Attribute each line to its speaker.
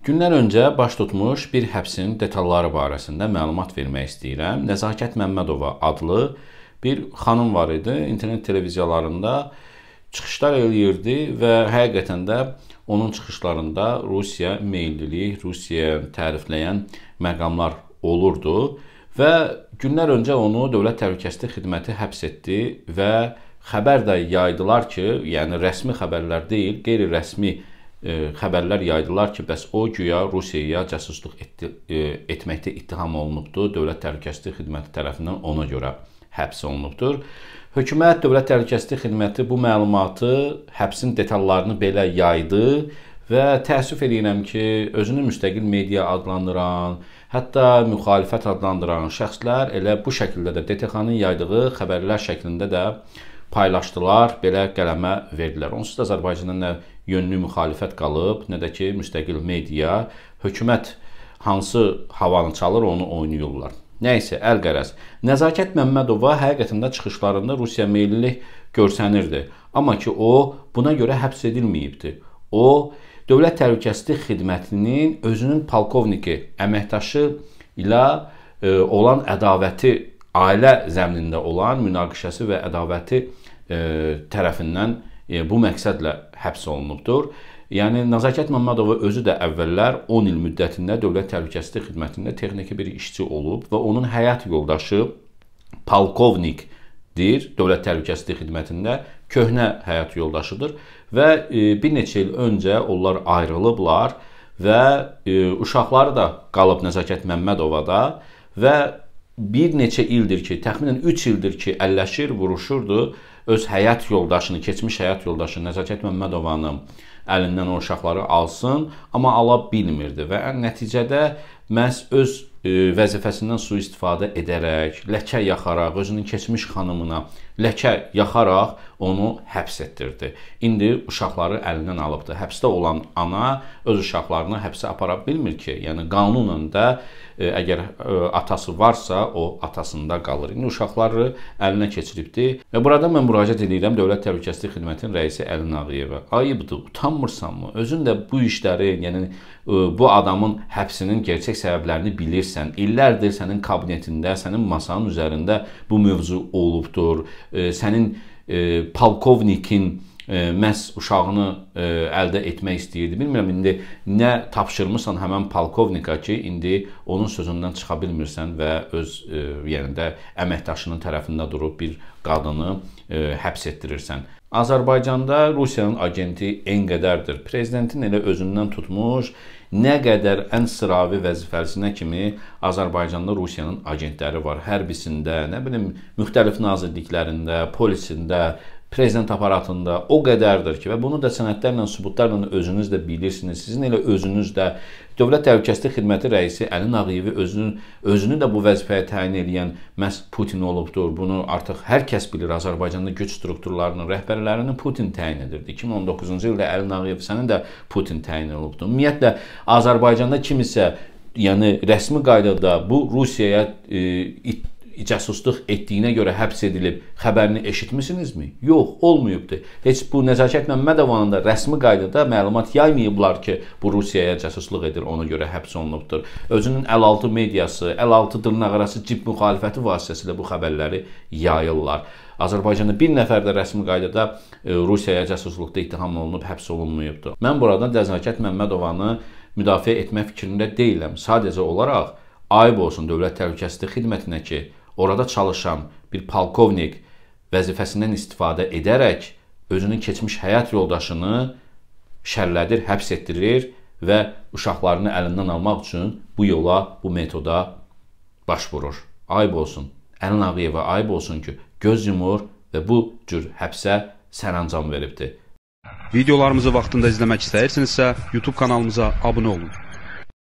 Speaker 1: Günlər öncə baş tutmuş bir həbsin detalları barəsində məlumat vermək istəyirəm. Nəzakət Məmmədova adlı bir xanım var idi. İnternet televiziyalarında çıxışlar eləyirdi və həqiqətən də onun çıxışlarında Rusiya meyllilik, Rusiya tərifləyən məqamlar olurdu və günlər öncə onu Dövlət Təhlükəsizlik Xidməti həbs etdi və xəbər də yaydılar ki, yəni rəsmi xəbərlər deyil, qeyri-rəsmi xəbərlər e, xəbərlər yaydılar ki, bəs o güya Rusiyaya casusluq etdi, e, etməkdə ittiham olunubdur. Dövlət Təhlükəsizlik Xidməti tərəfindən ona görə həbs olunubdur. Hökumət Dövlət Təhlükəsizlik Xidməti bu məlumatı, həbsin detallarını belə yaydı və təəssüf edirəm ki, özünü müstəqil media adlandıran, hətta müxalifət adlandıran şəxslər elə bu şəkildə də DTX-nın yaydığı xəbərlər şəklində də paylaşdılar, belə qələmə verdilər. Onsuz da Azərbaycanda nə yönlü müxalifət qalıb, nə də ki, müstəqil media, hökumət hansı havanı çalır, onu oynayırlar. Nə isə əlqərəz. Nəzakət Məmmədova həqiqətində çıxışlarında Rusiya meylli görsənirdi. Amma ki o buna görə həbs edilməyibdi. O Dövlət Təhlükəsizlik Xidmətinin özünün polkovniki əməkdaşı ilə e, olan ədavəti, ailə zəminində olan münaqişəsi və ədavəti E, tərəfindən e, bu məqsədlə həbs olunubdur. Yəni Nəzakət Məmmədova özü də əvvəllər 10 il müddətində Dövlət Təhlükəsizlik Xidmətində texniki bir işçi olub və onun həyat yoldaşı polkovnikdir Dövlət Təhlükəsizlik Xidmətində köhnə həyat yoldaşıdır və e, bir neçə il öncə onlar ayrılıblar və uşaqları da qalıb Nəzakət Məmmədovada və bir neçə ildir ki, təxminən 3 ildir ki, əlləşir, vuruşurdu öz həyat yoldaşını, keçmiş həyat yoldaşı Nəzakət Məmmədovanın əlindən o uşaqları alsın, amma ala bilmirdi və nəticədə məhz öz vəzifəsindən sui-istifadə edərək, ləkə yaxaraq, özünün keçmiş xanımına ləkə yaxaraq onu həbs etdirdi. İndi uşaqları əlindən alıbdı. Həbsdə olan ana öz uşaqlarını həbsə apara bilmir ki. Yəni qanunun da e, əgər e, atası varsa, o atasında qalır. İndi uşaqları əlinə keçiribdi və burada mən müraciət edirəm Dövlət Təhlükəsizlik Xidmətinin rəisi Əli Nağıyevə. Ayıbdır, utanmırsanmı? Özün də bu işləri, yəni e, bu adamın həbsinin gerçək səbəblərini bilirsən bilirsən, illərdir sənin kabinetində, sənin masanın üzərində bu mövzu olubdur. Sənin polkovnikin E, məhz uşağını e, əldə etmək istəyirdi. Bilmirəm indi nə tapşırmısan həmin polkovnika ki, indi onun sözündən çıxa bilmirsən və öz e, yerində əməkdaşının tərəfində durub bir qadını həbs etdirirsən. Azərbaycanda Rusiyanın agenti ən qədərdir. Prezidentin elə özündən tutmuş nə qədər ən sıravi vəzifəlisinə kimi Azərbaycanda Rusiyanın agentləri var. Hərbisində, nə bilim, müxtəlif nazirliklərində, polisində, prezident aparatında o qədərdir ki, və bunu da sənədlərlə, sübutlarla özünüz də bilirsiniz. Sizin elə özünüz də Dövlət Təhlükəsizlik Xidməti rəisi Əli Nağıyevi özünün özünü də bu vəzifəyə təyin edən məhz Putin olubdur. Bunu artıq hər kəs bilir. Azərbaycanda güc strukturlarının rəhbərlərini Putin təyin edirdi. 2019-cu ildə Əli Nağıyev sənin də Putin təyin olubdur. Ümumiyyətlə Azərbaycanda kimisə yəni rəsmi qaydada bu Rusiyaya e, cəsusluq etdiyinə görə həbs edilib xəbərini eşitmisinizmi? Yox, olmayıbdı. Heç bu nəzakətlə mədavanında rəsmi qaydada məlumat yaymayıblar ki, bu Rusiyaya cəsusluq edir, ona görə həbs olunubdur. Özünün əlaltı mediası, əlaltı dırnaqarası cib müxalifəti vasitəsilə bu xəbərləri yayırlar. Azərbaycanda bir nəfər də rəsmi qaydada e, Rusiyaya cəsusluqda ittiham olunub, həbs olunmayıbdır. Mən buradan Dəzakət Məmmədovanı müdafiə etmək fikrində deyiləm. Sadəcə olaraq ayıb olsun Dövlət Təhlükəsizlik Xidmətinə ki, orada çalışan bir polkovnik vəzifəsindən istifadə edərək özünün keçmiş həyat yoldaşını şərlədir, həbs etdirir və uşaqlarını əlindən almaq üçün bu yola, bu metoda baş vurur. Ayıb olsun. Əlin Ağıyeva ayıb olsun ki, göz yumur və bu cür həbsə sərəncam veribdi. Videolarımızı vaxtında izləmək istəyirsinizsə, YouTube kanalımıza abunə olun.